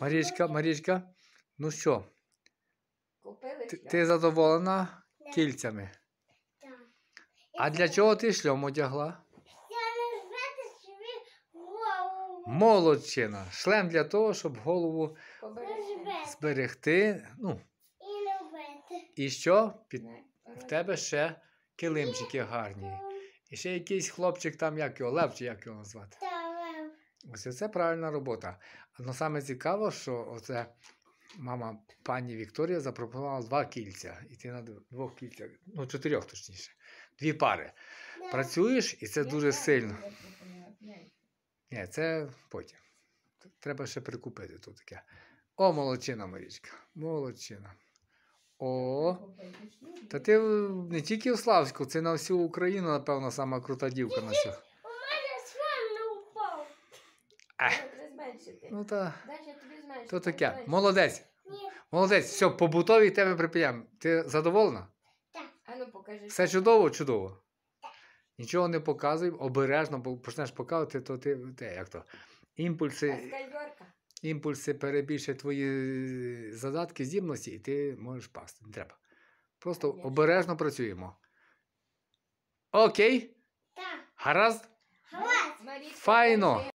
Марічка, Марічка, ну що? Ну ти, ти задоволена кільцями? Так. А для чого ти шльом одягла? Молодчина. Шлем для того, щоб голову зберегти. Ну. І що? Під... В тебе ще килимчики гарні. І ще якийсь хлопчик там, як його, Лев, чи як його назвати? Так. Ось це правильна робота. Але саме цікаво, що оце мама пані Вікторія запропонувала два кільця. І ти на двох кільцях, ну чотирьох точніше, дві пари. Працюєш і це дуже сильно. Ні, це потім. Треба ще прикупити тут таке. О, молодчина, Марічка. Молодчина. О, та ти не тільки у Славську, це на всю Україну, напевно, сама крута дівка на всіх тобі Ну та. Дай тобі То таке. Молодець. Ні. Молодець, все, побутові тебе припиняємо. Ти задоволена? Так. А ну покажи. Все чудово, чудово. Нічого не показуємо, обережно, бо почнеш показувати, то ти, ти як то, імпульси, Скальдорка. імпульси перебільшать твої задатки, здібності, і ти можеш пасти. Не треба. Просто Конечно. обережно працюємо. Окей? Так. Гаразд? Марічка, Файно.